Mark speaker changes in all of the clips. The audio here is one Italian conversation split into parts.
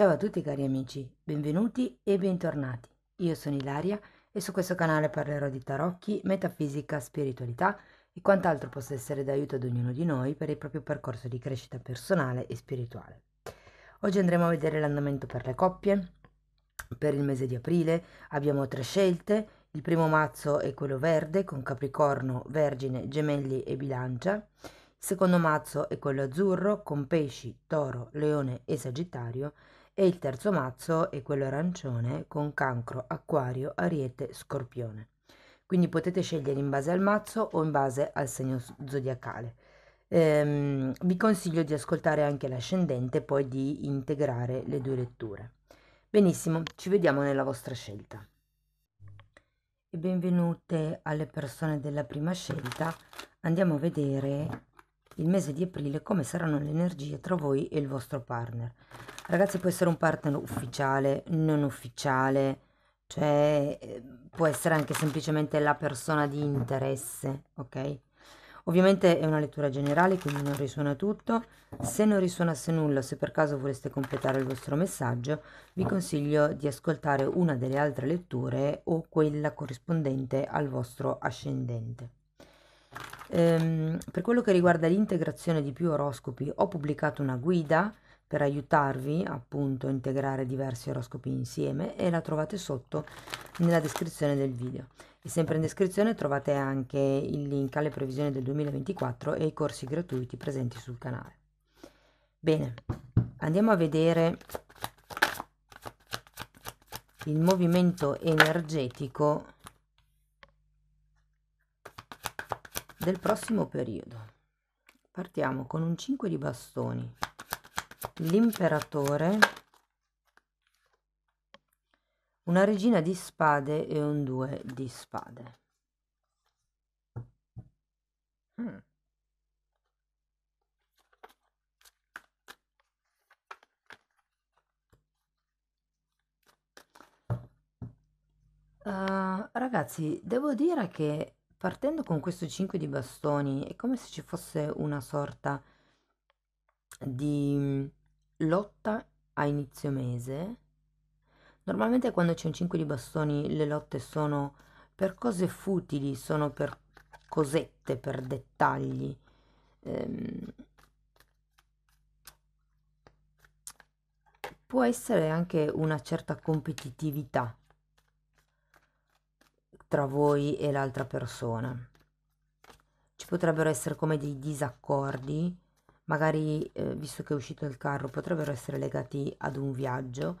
Speaker 1: Ciao a tutti cari amici, benvenuti e bentornati. Io sono Ilaria e su questo canale parlerò di tarocchi, metafisica, spiritualità e quant'altro possa essere d'aiuto ad ognuno di noi per il proprio percorso di crescita personale e spirituale. Oggi andremo a vedere l'andamento per le coppie. Per il mese di aprile abbiamo tre scelte. Il primo mazzo è quello verde con Capricorno, Vergine, Gemelli e Bilancia. Il secondo mazzo è quello azzurro con Pesci, Toro, Leone e Sagittario e il terzo mazzo è quello arancione con cancro, acquario, ariete, scorpione. Quindi potete scegliere in base al mazzo o in base al segno zodiacale. Ehm, vi consiglio di ascoltare anche l'ascendente e poi di integrare le due letture. Benissimo, ci vediamo nella vostra scelta. E benvenute alle persone della prima scelta. Andiamo a vedere il mese di aprile come saranno le energie tra voi e il vostro partner. Ragazzi può essere un partner ufficiale, non ufficiale, cioè eh, può essere anche semplicemente la persona di interesse, ok? Ovviamente è una lettura generale, quindi non risuona tutto. Se non risuonasse nulla, se per caso voleste completare il vostro messaggio, vi consiglio di ascoltare una delle altre letture o quella corrispondente al vostro ascendente. Ehm, per quello che riguarda l'integrazione di più oroscopi, ho pubblicato una guida per aiutarvi appunto a integrare diversi oroscopi insieme e la trovate sotto nella descrizione del video. E sempre in descrizione trovate anche il link alle previsioni del 2024 e i corsi gratuiti presenti sul canale. Bene, andiamo a vedere il movimento energetico del prossimo periodo. Partiamo con un 5 di bastoni, l'imperatore, una regina di spade e un 2 di spade. Hmm. Uh, ragazzi, devo dire che Partendo con questo 5 di bastoni è come se ci fosse una sorta di mm, lotta a inizio mese. Normalmente quando c'è un 5 di bastoni le lotte sono per cose futili, sono per cosette, per dettagli. Ehm, può essere anche una certa competitività tra voi e l'altra persona. Ci potrebbero essere come dei disaccordi, magari eh, visto che è uscito il carro, potrebbero essere legati ad un viaggio,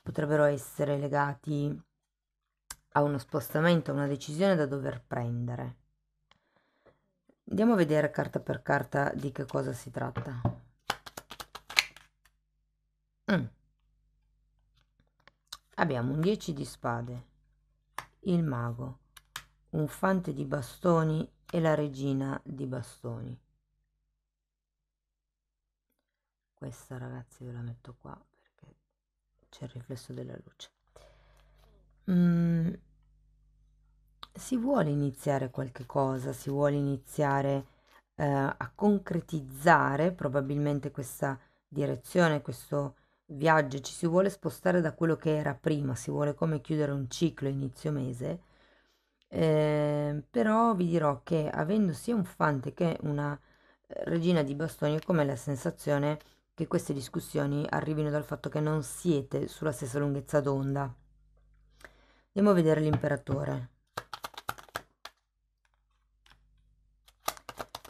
Speaker 1: potrebbero essere legati a uno spostamento, a una decisione da dover prendere. Andiamo a vedere carta per carta di che cosa si tratta. Mm. Abbiamo un 10 di spade, il mago, un fante di bastoni e la regina di bastoni. Questa ragazzi ve la metto qua perché c'è il riflesso della luce. Mm, si vuole iniziare qualche cosa, si vuole iniziare eh, a concretizzare probabilmente questa direzione, questo viaggi, ci si vuole spostare da quello che era prima, si vuole come chiudere un ciclo inizio mese, eh, però vi dirò che avendo sia un fante che una eh, regina di bastoni è come la sensazione che queste discussioni arrivino dal fatto che non siete sulla stessa lunghezza d'onda. Andiamo a vedere l'imperatore.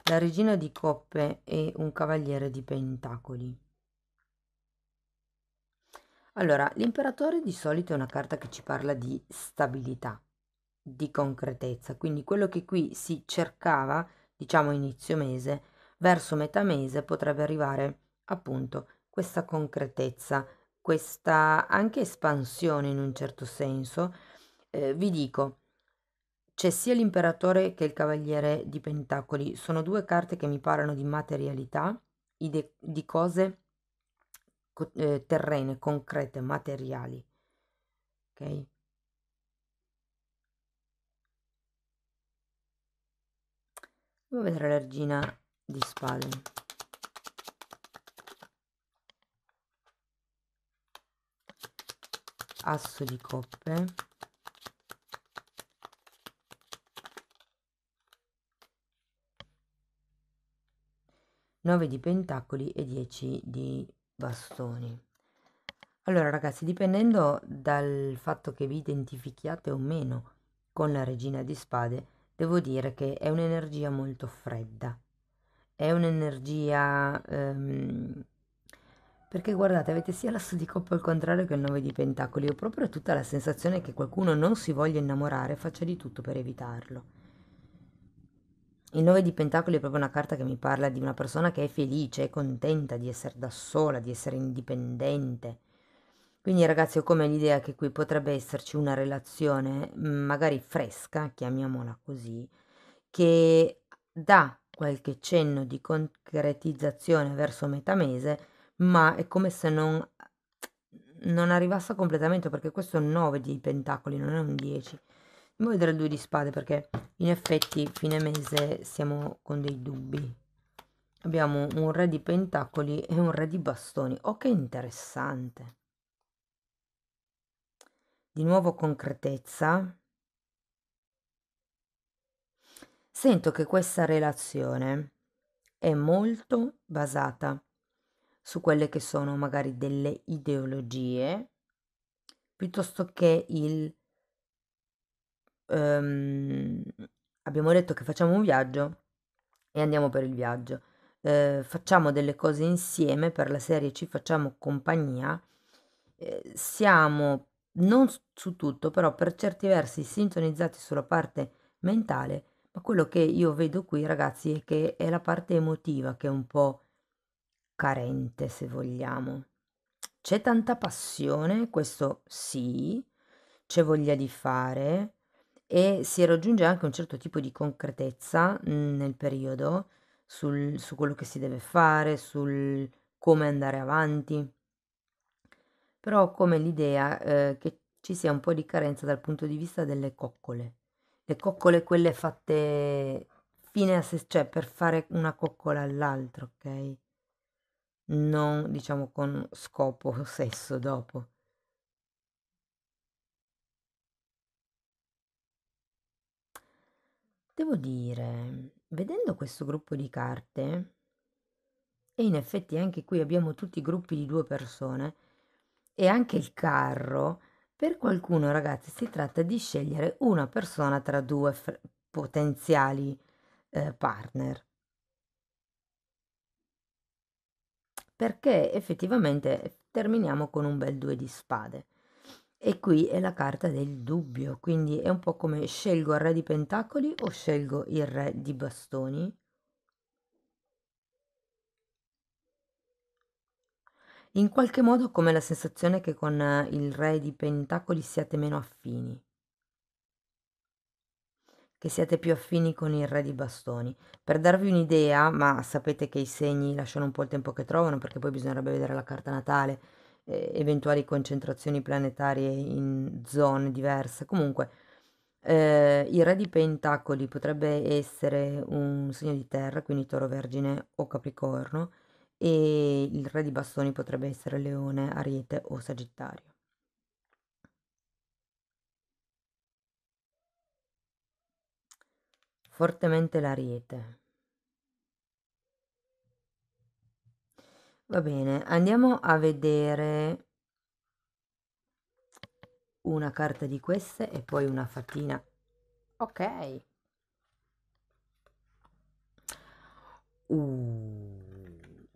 Speaker 1: La regina di coppe e un cavaliere di pentacoli. Allora, l'imperatore di solito è una carta che ci parla di stabilità, di concretezza, quindi quello che qui si cercava, diciamo inizio mese, verso metà mese potrebbe arrivare appunto questa concretezza, questa anche espansione in un certo senso. Eh, vi dico, c'è sia l'imperatore che il cavaliere di pentacoli, sono due carte che mi parlano di materialità, di cose eh, terrene, concrete, materiali. Ok? Andiamo a vedere la regina di spade. Asso di coppe. Nove di pentacoli e dieci di bastoni. Allora ragazzi, dipendendo dal fatto che vi identifichiate o meno con la regina di spade, devo dire che è un'energia molto fredda. È un'energia... Ehm, perché guardate, avete sia l'asso di coppa al contrario che il 9 di pentacoli. Ho proprio tutta la sensazione che qualcuno non si voglia innamorare e faccia di tutto per evitarlo. Il 9 di Pentacoli è proprio una carta che mi parla di una persona che è felice, è contenta di essere da sola, di essere indipendente. Quindi ragazzi ho come l'idea che qui potrebbe esserci una relazione mm, magari fresca, chiamiamola così, che dà qualche cenno di concretizzazione verso metà mese, ma è come se non, non arrivasse completamente perché questo è un 9 di Pentacoli, non è un 10 Voglio vedere il 2 di spade perché in effetti fine mese siamo con dei dubbi. Abbiamo un re di pentacoli e un re di bastoni. Oh, che interessante. Di nuovo concretezza. Sento che questa relazione è molto basata su quelle che sono magari delle ideologie piuttosto che il ehm, abbiamo detto che facciamo un viaggio e andiamo per il viaggio. Eh, facciamo delle cose insieme per la serie, ci facciamo compagnia. Eh, siamo non su tutto, però per certi versi sintonizzati sulla parte mentale, ma quello che io vedo qui, ragazzi, è che è la parte emotiva che è un po' carente, se vogliamo. C'è tanta passione, questo sì, c'è voglia di fare, e si raggiunge anche un certo tipo di concretezza mh, mhmm, nel periodo sul, su quello che si deve fare, sul come andare avanti, però come l'idea eh, che ci sia un po' di carenza dal punto di vista delle coccole. Le coccole quelle fatte fine a se, cioè per fare una coccola all'altra, ok? Non diciamo con scopo sesso dopo. Devo dire, vedendo questo gruppo di carte, e in effetti anche qui abbiamo tutti i gruppi di due persone, e anche il carro, per qualcuno ragazzi si tratta di scegliere una persona tra due f- potenziali eh, partner. Perché effettivamente terminiamo con un bel due di spade. E qui è la carta del dubbio, quindi è un po' come scelgo il re di pentacoli o scelgo il re di bastoni. In qualche modo come la sensazione che con eh, il re di pentacoli siate meno affini, che siate più affini con il re di bastoni. Per darvi un'idea, ma sapete che i segni lasciano un po' il tempo che trovano perché poi bisognerebbe vedere la carta natale, eh, eventuali concentrazioni planetarie in zone diverse. Comunque, eh, il re di Pentacoli potrebbe essere un segno di terra, quindi toro vergine o capricorno, e il re di bastoni potrebbe essere leone, ariete o sagittario. Fortemente l'ariete. Va bene, andiamo a vedere una carta di queste e poi una fatina. Ok. Uh,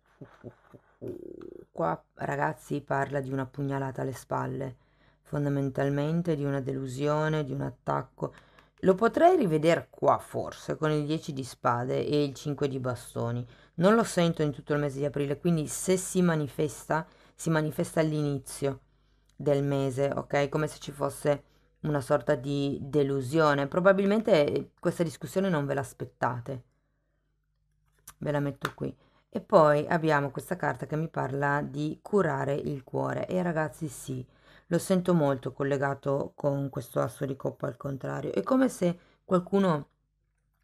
Speaker 1: qua ragazzi parla di una pugnalata alle spalle, fondamentalmente di una delusione, di un attacco. Lo potrei rivedere qua forse con il 10 di spade e il 5 di bastoni non lo sento in tutto il mese di aprile, quindi se si manifesta, si manifesta all'inizio del mese, ok? Come se ci fosse una sorta di delusione. Probabilmente questa discussione non ve l'aspettate. Ve la metto qui. E poi abbiamo questa carta che mi parla di curare il cuore. E ragazzi, sì, lo sento molto collegato con questo asso di coppa al contrario. È come se qualcuno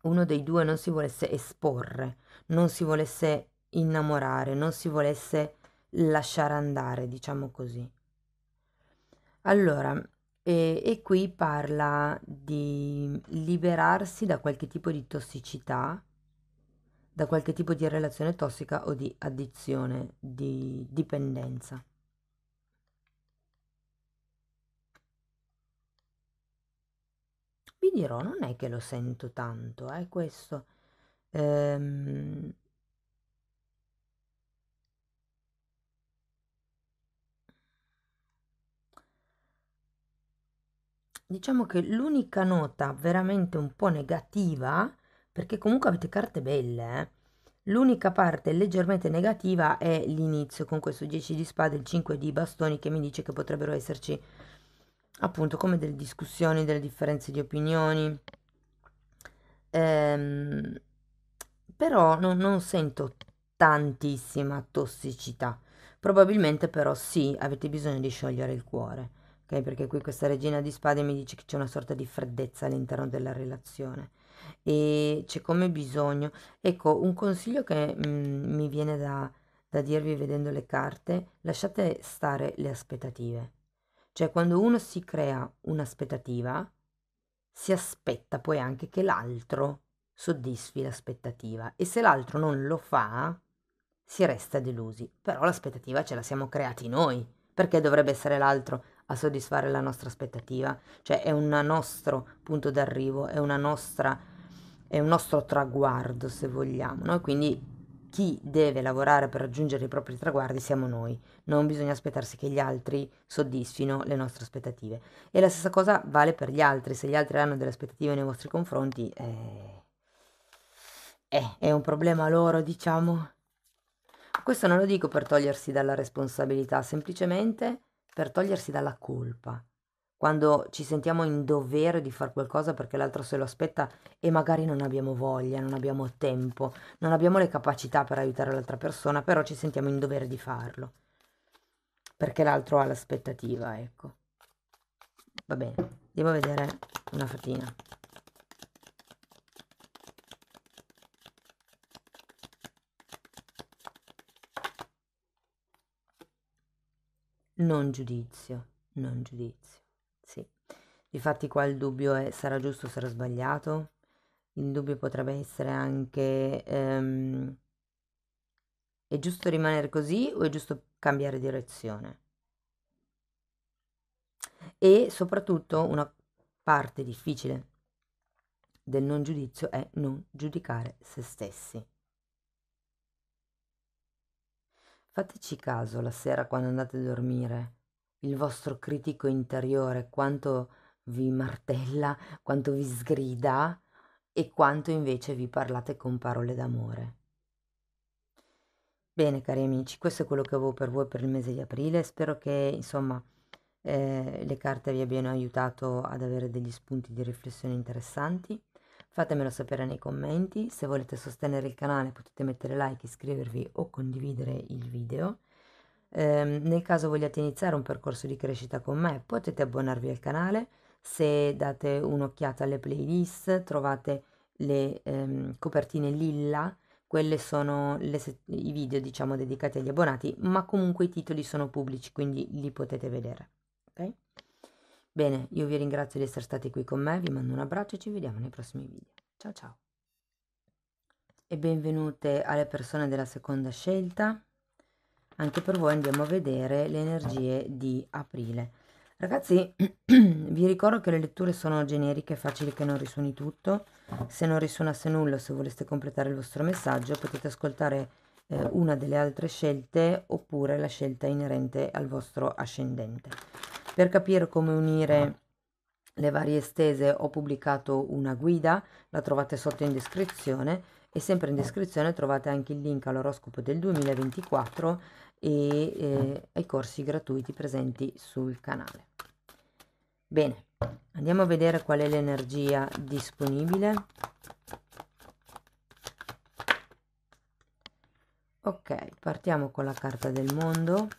Speaker 1: uno dei due non si volesse esporre, non si volesse innamorare, non si volesse lasciare andare, diciamo così. Allora, e, e, qui parla di liberarsi da qualche tipo di tossicità, da qualche tipo di relazione tossica o di addizione, di dipendenza. vi dirò, non è che lo sento tanto, eh, questo. Ehm... Diciamo che l'unica nota veramente un po' negativa, perché comunque avete carte belle, eh? L'unica parte leggermente negativa è l'inizio con questo 10 di spade e il 5 di bastoni che mi dice che potrebbero esserci appunto come delle discussioni, delle differenze di opinioni. Ehm, però non, non sento tantissima tossicità. Probabilmente però sì, avete bisogno di sciogliere il cuore, ok? Perché qui questa regina di spade mi dice che c'è una sorta di freddezza all'interno della relazione e c'è come bisogno. Ecco, un consiglio che mh, mm, mi viene da, da dirvi vedendo le carte, lasciate stare le aspettative cioè quando uno si crea un'aspettativa, si aspetta poi anche che l'altro soddisfi l'aspettativa e se l'altro non lo fa, si resta delusi. Però l'aspettativa ce la siamo creati noi, perché dovrebbe essere l'altro a soddisfare la nostra aspettativa? Cioè è un nostro punto d'arrivo, è, nostra, è un nostro traguardo se vogliamo, no? Quindi chi deve lavorare per raggiungere i propri traguardi siamo noi, non bisogna aspettarsi che gli altri soddisfino le nostre aspettative. E la stessa cosa vale per gli altri, se gli altri hanno delle aspettative nei vostri confronti, eh, eh, è un problema loro, diciamo. Questo non lo dico per togliersi dalla responsabilità, semplicemente per togliersi dalla colpa quando ci sentiamo in dovere di fare qualcosa perché l'altro se lo aspetta e magari non abbiamo voglia, non abbiamo tempo, non abbiamo le capacità per aiutare l'altra persona, però ci sentiamo in dovere di farlo perché l'altro ha l'aspettativa, ecco. Va bene, devo vedere una fatina. Non giudizio, non giudizio. Difatti qua il dubbio è eh, sarà giusto o sarà sbagliato? Il dubbio potrebbe essere anche ehm, è giusto rimanere così o è giusto cambiare direzione? E soprattutto una parte difficile del non giudizio è non giudicare se stessi. Fateci caso la sera quando andate a dormire, il vostro critico interiore, quanto vi martella, quanto vi sgrida e quanto invece vi parlate con parole d'amore. Bene cari amici, questo è quello che avevo per voi per il mese di aprile, spero che insomma eh, le carte vi abbiano aiutato ad avere degli spunti di riflessione interessanti, fatemelo sapere nei commenti, se volete sostenere il canale potete mettere like, iscrivervi o condividere il video. Eh, nel caso vogliate iniziare un percorso di crescita con me potete abbonarvi al canale se date un'occhiata alle playlist trovate le ehm, copertine lilla, quelle sono le, i video diciamo dedicati agli abbonati, ma comunque i titoli sono pubblici, quindi li potete vedere. Okay? Bene, io vi ringrazio di essere stati qui con me, vi mando un abbraccio e ci vediamo nei prossimi video. Ciao ciao! E benvenute alle persone della seconda scelta. Anche per voi andiamo a vedere le energie di aprile. Ragazzi, vi ricordo che le letture sono generiche, facili che non risuoni tutto. Se non risuonasse nulla, se voleste completare il vostro messaggio, potete ascoltare eh, una delle altre scelte oppure la scelta inerente al vostro ascendente. Per capire come unire le varie stese ho pubblicato una guida, la trovate sotto in descrizione e sempre in descrizione trovate anche il link all'oroscopo del 2024 e eh, ai corsi gratuiti presenti sul canale. Bene, andiamo a vedere qual è l'energia disponibile. Ok, partiamo con la carta del mondo.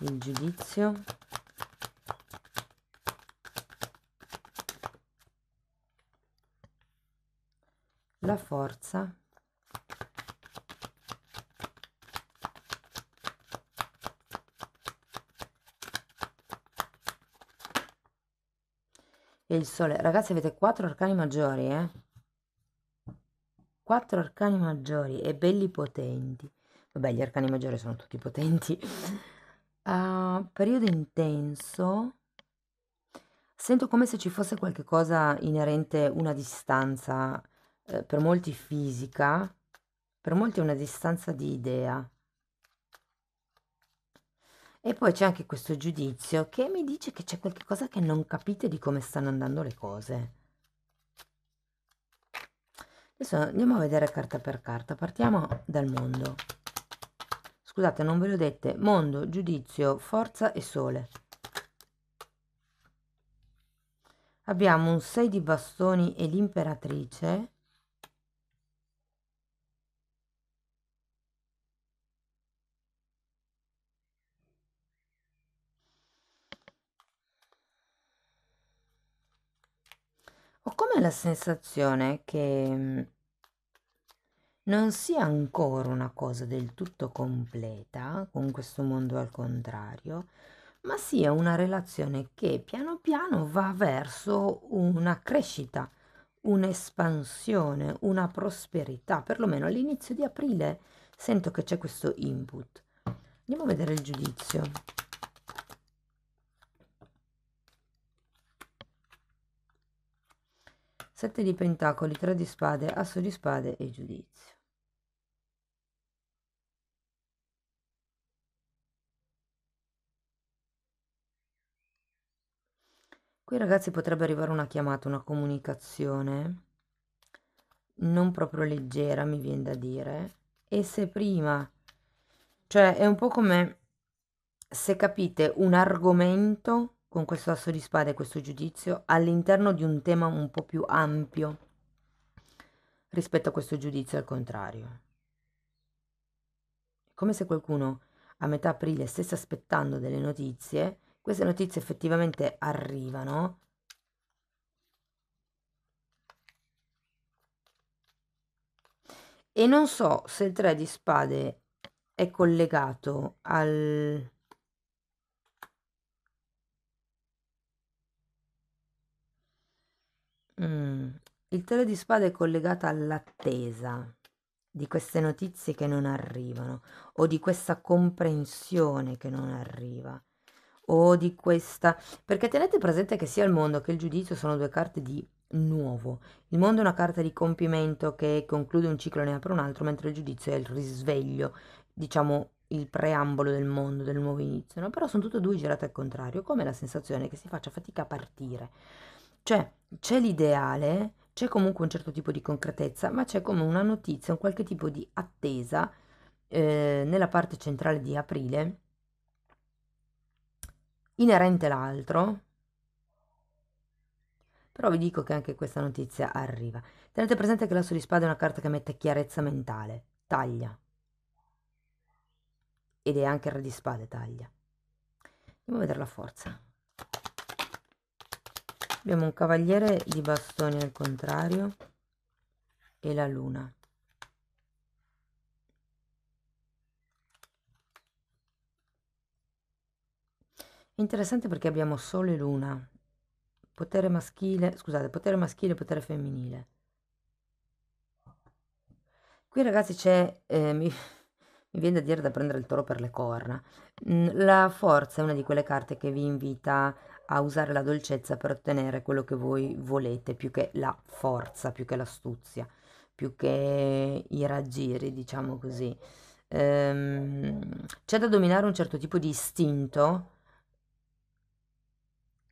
Speaker 1: Il giudizio. La forza. e il Sole. Ragazzi, avete quattro arcani maggiori, eh? Quattro arcani maggiori e belli potenti. Vabbè, gli arcani maggiori sono tutti potenti. Uh, periodo intenso. Sento come se ci fosse qualcosa inerente una distanza, eh, per molti fisica, per molti una distanza di idea. E poi c'è anche questo giudizio che mi dice che c'è qualcosa che non capite di come stanno andando le cose. Adesso andiamo a vedere carta per carta. Partiamo dal mondo. Scusate, non ve l'ho dette. Mondo, giudizio, forza e sole. Abbiamo un 6 di bastoni e l'imperatrice Ho come la sensazione che mm, non sia ancora una cosa del tutto completa con questo mondo al contrario, ma sia una relazione che piano piano va verso una crescita, un'espansione, una prosperità, perlomeno all'inizio di aprile sento che c'è questo input. Andiamo a vedere il giudizio. Sette di pentacoli, tre di spade, asso di spade e giudizio. Qui ragazzi potrebbe arrivare una chiamata, una comunicazione, non proprio leggera mi viene da dire, e se prima, cioè è un po' come se capite un argomento con questo asso di spade e questo giudizio all'interno di un tema un po' più ampio rispetto a questo giudizio al contrario. Come se qualcuno a metà aprile stesse aspettando delle notizie, queste notizie effettivamente arrivano. E non so se il 3 di spade è collegato al Mm. Il Tre di spada è collegato all'attesa di queste notizie che non arrivano o di questa comprensione che non arriva o di questa... perché tenete presente che sia il mondo che il giudizio sono due carte di nuovo. Il mondo è una carta di compimento che conclude un ciclo e ne apre un altro, mentre il giudizio è il risveglio, diciamo il preambolo del mondo, del nuovo inizio. No? Però sono tutte e due girate al contrario, come la sensazione che si faccia fatica a partire cioè, c'è l'ideale, c'è comunque un certo tipo di concretezza, ma c'è come una notizia, un qualche tipo di attesa eh, nella parte centrale di aprile, inerente l'altro. Però vi dico che anche questa notizia arriva. Tenete presente che l'asso di spada è una carta che mette chiarezza mentale, taglia. Ed è anche il re di spade, taglia. Andiamo a vedere la forza abbiamo un cavaliere di bastoni al contrario e la luna Interessante perché abbiamo Sole e Luna, potere maschile, scusate, potere maschile e potere femminile. Qui ragazzi c'è, eh, mi, mi, viene da dire da prendere il toro per le corna, la forza è una di quelle carte che vi invita a usare la dolcezza per ottenere quello che voi volete, più che la forza, più che l'astuzia, più che i raggiri, diciamo così. Ehm, c'è da dominare un certo tipo di istinto.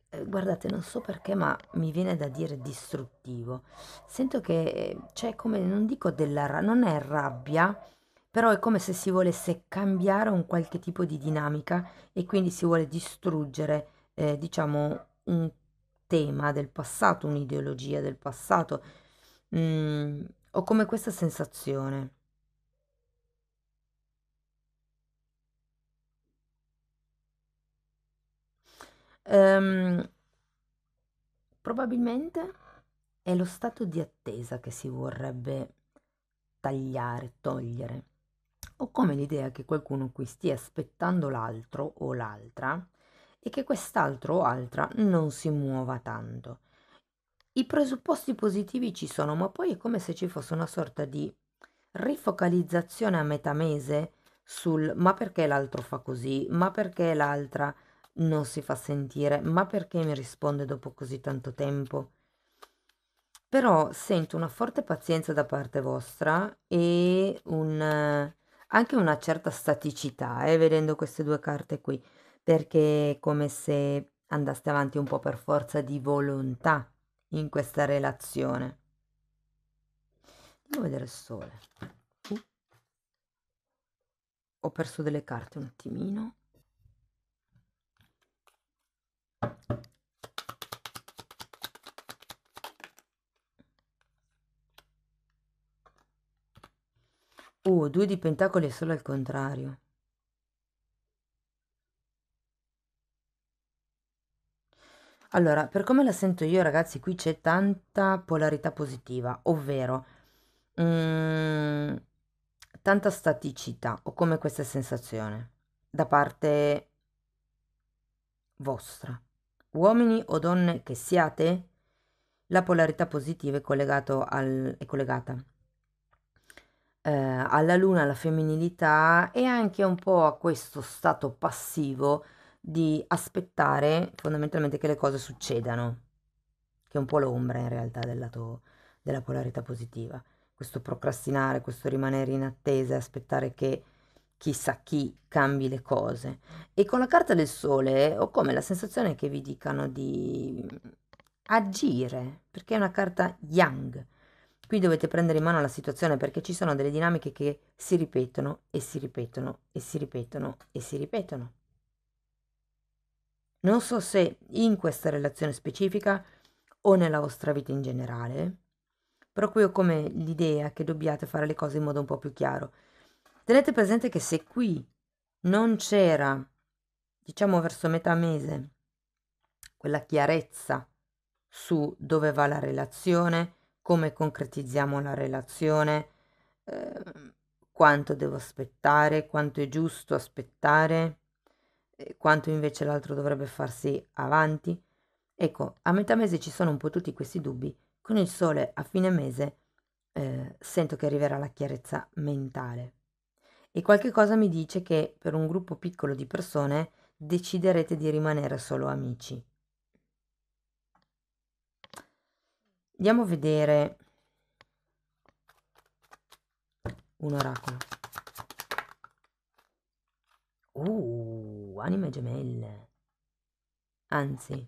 Speaker 1: Eh, guardate, non so perché, ma mi viene da dire distruttivo. Sento che eh, c'è come, non dico della rabbia, non è rabbia, però è come se si volesse cambiare un qualche tipo di dinamica e quindi si vuole distruggere eh, diciamo, un tema del passato, un'ideologia del passato. Mm, ho come questa sensazione. Um, probabilmente è lo stato di attesa che si vorrebbe tagliare, togliere. Ho come l'idea che qualcuno qui stia aspettando l'altro o l'altra e che quest'altro o altra non si muova tanto. I presupposti positivi ci sono, ma poi è come se ci fosse una sorta di rifocalizzazione a metà mese sul ma perché l'altro fa così, ma perché l'altra non si fa sentire, ma perché mi risponde dopo così tanto tempo. Però sento una forte pazienza da parte vostra e un, anche una certa staticità, eh, vedendo queste due carte qui perché è come se andaste avanti un po' per forza di volontà in questa relazione. Andiamo a vedere il sole. Uh. Ho perso delle carte un attimino. Uh, due di pentacoli solo al contrario. Allora, per come la sento io, ragazzi, qui c'è tanta polarità positiva, ovvero mm, tanta staticità, o come questa sensazione, da parte vostra. Uomini o donne che siate, la polarità positiva è, al, è collegata eh, alla luna, alla femminilità e anche un po' a questo stato passivo di aspettare fondamentalmente che le cose succedano, che è un po' l'ombra in realtà del lato della polarità positiva. Questo procrastinare, questo rimanere in attesa e aspettare che chissà chi cambi le cose. E con la carta del sole ho come la sensazione che vi dicano di agire, perché è una carta yang. Qui dovete prendere in mano la situazione perché ci sono delle dinamiche che si ripetono e si ripetono e si ripetono e si ripetono. Non so se in questa relazione specifica o nella vostra vita in generale, però qui ho come l'idea che dobbiate fare le cose in modo un po' più chiaro. Tenete presente che se qui non c'era, diciamo verso metà mese, quella chiarezza su dove va la relazione, come concretizziamo la relazione, eh, quanto devo aspettare, quanto è giusto aspettare, quanto invece l'altro dovrebbe farsi avanti? Ecco, a metà mese ci sono un po' tutti questi dubbi, con il sole a fine mese eh, sento che arriverà la chiarezza mentale. E qualche cosa mi dice che per un gruppo piccolo di persone deciderete di rimanere solo amici. Andiamo a vedere un oracolo. Uh anime gemelle. Anzi,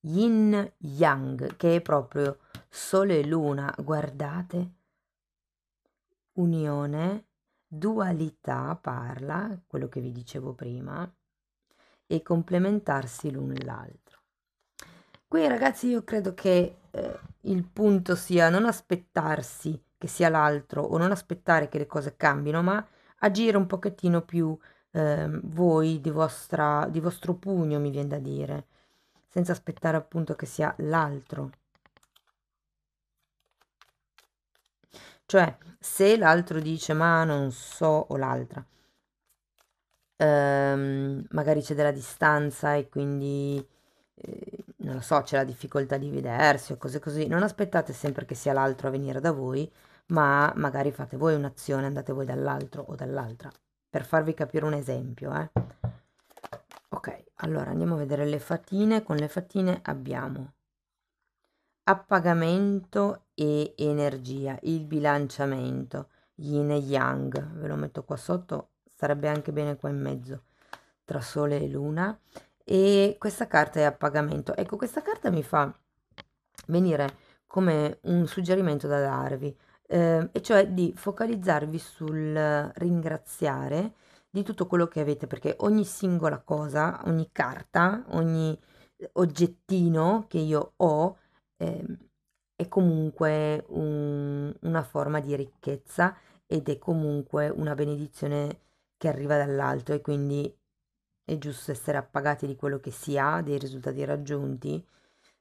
Speaker 1: yin yang, che è proprio sole e luna, guardate, unione, dualità, parla, quello che vi dicevo prima, e complementarsi l'un l'altro. Qui ragazzi io credo che eh, il punto sia non aspettarsi che sia l'altro o non aspettare che le cose cambino, ma agire un pochettino più eh, voi di, vostra, di vostro pugno, mi viene da dire, senza aspettare appunto che sia l'altro. Cioè, se l'altro dice ma non so, o l'altra, ehm, magari c'è della distanza e quindi, eh, non lo so, c'è la difficoltà di vedersi o cose così, non aspettate sempre che sia l'altro a venire da voi, ma magari fate voi un'azione, andate voi dall'altro o dall'altra per farvi capire un esempio eh. ok allora andiamo a vedere le fatine con le fatine abbiamo appagamento e energia il bilanciamento yin e yang ve lo metto qua sotto sarebbe anche bene qua in mezzo tra sole e luna e questa carta è appagamento ecco questa carta mi fa venire come un suggerimento da darvi eh, e cioè di focalizzarvi sul ringraziare di tutto quello che avete, perché ogni singola cosa, ogni carta, ogni eh, oggettino che io ho eh, è comunque un, una forma di ricchezza ed è comunque una benedizione che arriva dall'alto e quindi è giusto essere appagati di quello che si ha, dei risultati raggiunti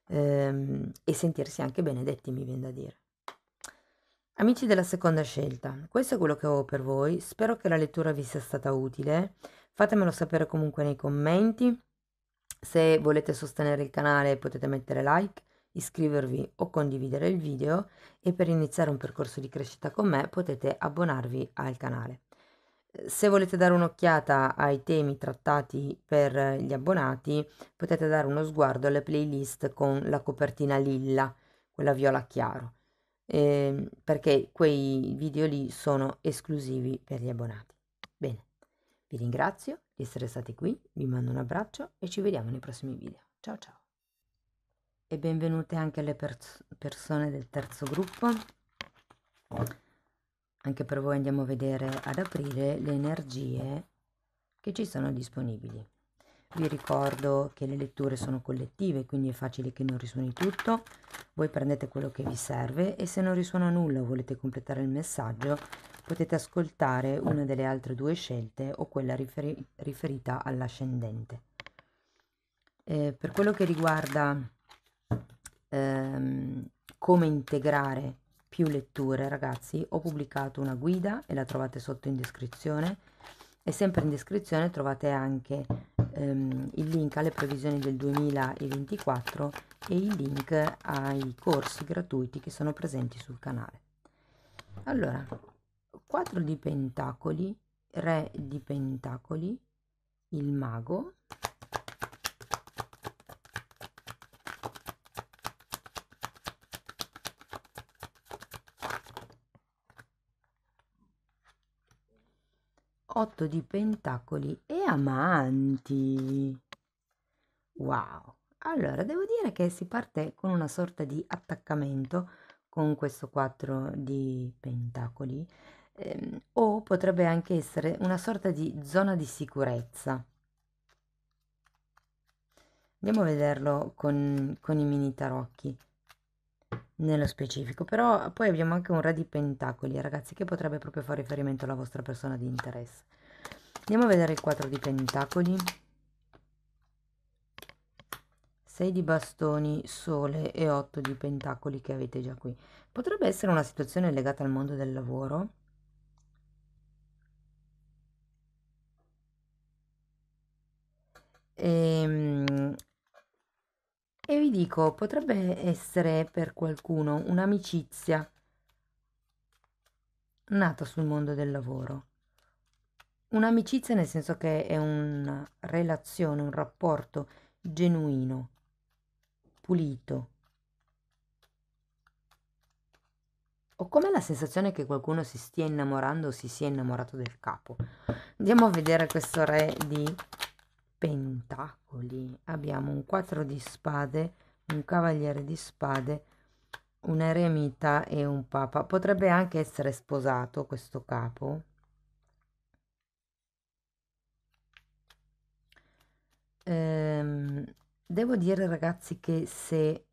Speaker 1: ehm, e sentirsi anche benedetti, mi viene da dire. Amici della seconda scelta, questo è quello che ho per voi, spero che la lettura vi sia stata utile, fatemelo sapere comunque nei commenti, se volete sostenere il canale potete mettere like, iscrivervi o condividere il video e per iniziare un percorso di crescita con me potete abbonarvi al canale. Se volete dare un'occhiata ai temi trattati per gli abbonati, potete dare uno sguardo alle playlist con la copertina lilla, quella viola chiaro eh, perché quei video lì sono esclusivi per gli abbonati. Bene, vi ringrazio di essere stati qui, vi mando un abbraccio e ci vediamo nei prossimi video. Ciao ciao! E benvenute anche le pers persone del terzo gruppo. Anche per voi andiamo a vedere ad aprire le energie che ci sono disponibili. Vi ricordo che le letture sono collettive, quindi è facile che non risuoni tutto voi prendete quello che vi serve e se non risuona nulla o volete completare il messaggio potete ascoltare una delle altre due scelte o quella riferi riferita all'ascendente. Eh, per quello che riguarda ehm, come integrare più letture, ragazzi, ho pubblicato una guida e la trovate sotto in descrizione e sempre in descrizione trovate anche ehm, il link alle previsioni del 2024 e i link ai corsi gratuiti che sono presenti sul canale. Allora, 4 di pentacoli, re di pentacoli, il mago, otto di pentacoli e amanti. Wow! Allora, devo dire che si parte con una sorta di attaccamento con questo 4 di pentacoli ehm, o potrebbe anche essere una sorta di zona di sicurezza. Andiamo a vederlo con, con i mini tarocchi nello specifico, però poi abbiamo anche un re di pentacoli, ragazzi, che potrebbe proprio fare riferimento alla vostra persona di interesse. Andiamo a vedere il 4 di pentacoli. 6 di bastoni, sole e 8 di pentacoli che avete già qui. Potrebbe essere una situazione legata al mondo del lavoro? E, ehm, e vi dico, potrebbe essere per qualcuno un'amicizia nata sul mondo del lavoro. Un'amicizia nel senso che è una relazione, un rapporto genuino pulito. Ho come la sensazione che qualcuno si stia innamorando o si sia innamorato del capo. Andiamo a vedere questo re di pentacoli. Abbiamo un 4 di spade, un cavaliere di spade, un eremita e un papa. Potrebbe anche essere sposato questo capo. Ehm, Devo dire ragazzi che se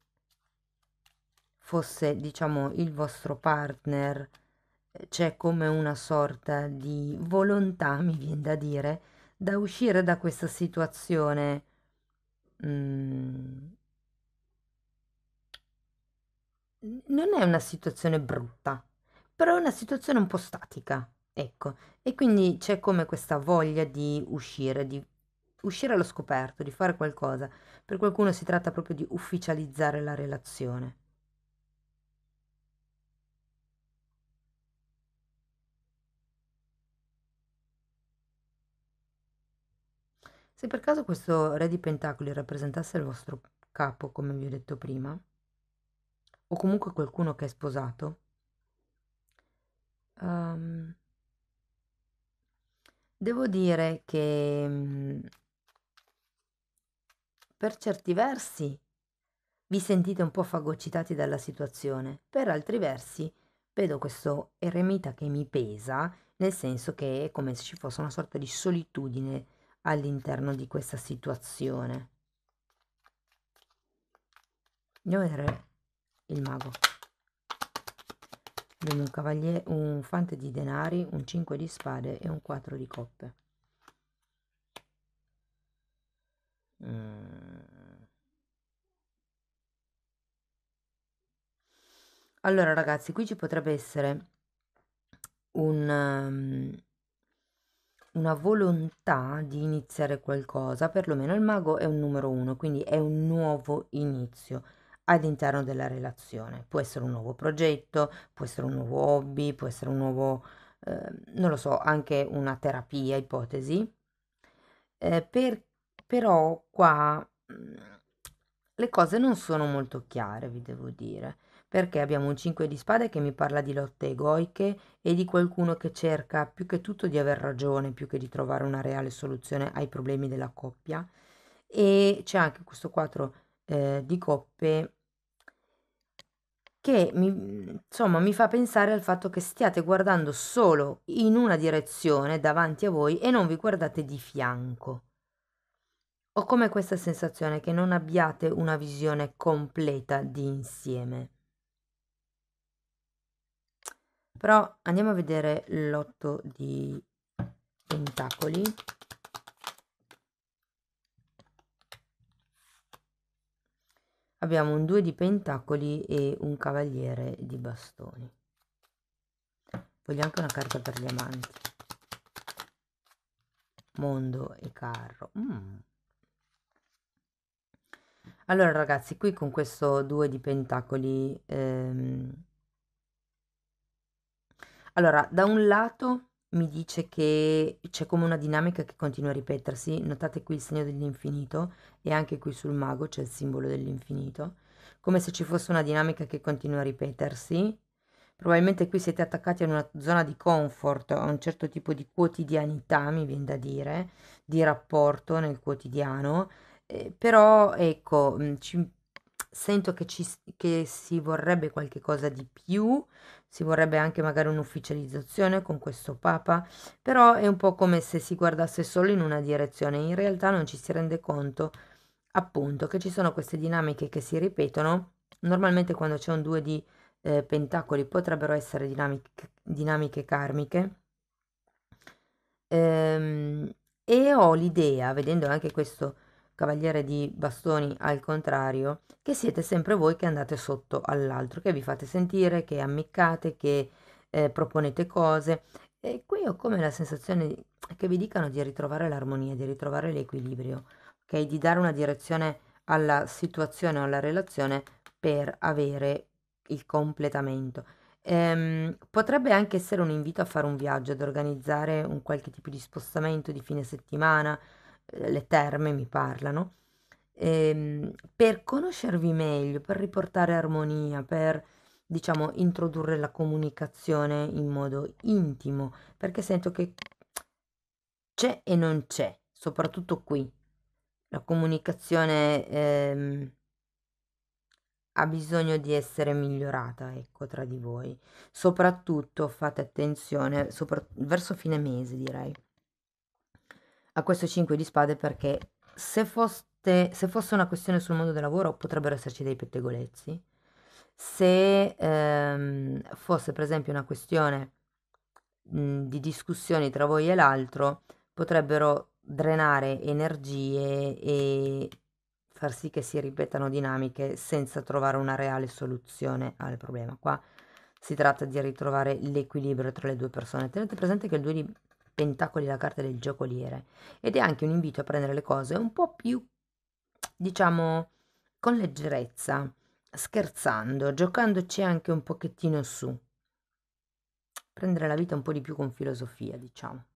Speaker 1: fosse diciamo il vostro partner eh, c'è come una sorta di volontà, mi viene da dire, da uscire da questa situazione mm, non è una situazione brutta, però è una situazione un po' statica, ecco, e quindi c'è come questa voglia di uscire, di uscire allo scoperto, di fare qualcosa. Per qualcuno si tratta proprio di ufficializzare la relazione. Se per caso questo re di pentacoli rappresentasse il vostro capo, come vi ho detto prima, o comunque qualcuno che è sposato, um, devo dire che mm, per certi versi vi sentite un po' fagocitati dalla situazione, per altri versi vedo questo eremita che mi pesa, nel senso che è come se ci fosse una sorta di solitudine all'interno di questa situazione. Andiamo a vedere il mago. Abbiamo un cavaliere, un fante di denari, un 5 di spade e un 4 di coppe. Mm. Allora ragazzi, qui ci potrebbe essere un, um, una volontà di iniziare qualcosa, perlomeno il mago è un numero uno, quindi è un nuovo inizio all'interno della relazione. Può essere un nuovo progetto, può essere un nuovo hobby, può essere un nuovo, eh, non lo so, anche una terapia, ipotesi. Eh, per, però qua mm, le cose non sono molto chiare, vi devo dire perché abbiamo un 5 di spade che mi parla di lotte egoiche e di qualcuno che cerca più che tutto di aver ragione, più che di trovare una reale soluzione ai problemi della coppia. E c'è anche questo 4 eh, di coppe che mi, insomma, mi fa pensare al fatto che stiate guardando solo in una direzione davanti a voi e non vi guardate di fianco. Ho come questa sensazione che non abbiate una visione completa di insieme però andiamo a vedere l'otto di pentacoli abbiamo un due di pentacoli e un cavaliere di bastoni voglio anche una carta per gli amanti mondo e carro mm. allora ragazzi qui con questo due di pentacoli ehm, allora, da un lato mi dice che c'è come una dinamica che continua a ripetersi, notate qui il segno dell'infinito e anche qui sul mago c'è il simbolo dell'infinito, come se ci fosse una dinamica che continua a ripetersi. Probabilmente qui siete attaccati a una zona di comfort, a un certo tipo di quotidianità, mi viene da dire, di rapporto nel quotidiano, eh, però ecco, ci sento che, ci, che si vorrebbe qualcosa di più, si vorrebbe anche magari un'ufficializzazione con questo Papa, però è un po' come se si guardasse solo in una direzione, in realtà non ci si rende conto appunto che ci sono queste dinamiche che si ripetono, normalmente quando c'è un due di eh, pentacoli potrebbero essere dinamiche, dinamiche karmiche. Ehm, e ho l'idea, vedendo anche questo cavaliere di bastoni al contrario, che siete sempre voi che andate sotto all'altro, che vi fate sentire, che ammiccate, che eh, proponete cose. E qui ho come la sensazione che vi dicano di ritrovare l'armonia, di ritrovare l'equilibrio, okay? di dare una direzione alla situazione o alla relazione per avere il completamento. Ehm, potrebbe anche essere un invito a fare un viaggio, ad organizzare un qualche tipo di spostamento di fine settimana, le terme mi parlano, ehm, per conoscervi meglio, per riportare armonia, per diciamo introdurre la comunicazione in modo intimo, perché sento che c'è e non c'è, soprattutto qui. La comunicazione ehm, ha bisogno di essere migliorata, ecco, tra di voi. Soprattutto fate attenzione, sopra- verso fine mese direi a questo 5 di spade perché se, foste, se fosse una questione sul mondo del lavoro potrebbero esserci dei pettegolezzi, se ehm, fosse per esempio una questione mh, mhmm, di discussioni tra voi e l'altro potrebbero drenare energie e far sì che si ripetano dinamiche senza trovare una reale soluzione al problema. Qua si tratta di ritrovare l'equilibrio tra le due persone. Tenete presente che il 2 di pentacoli la carta del giocoliere. Ed è anche un invito a prendere le cose un po' più, diciamo, con leggerezza, scherzando, giocandoci anche un pochettino su. Prendere la vita un po' di più con filosofia, diciamo.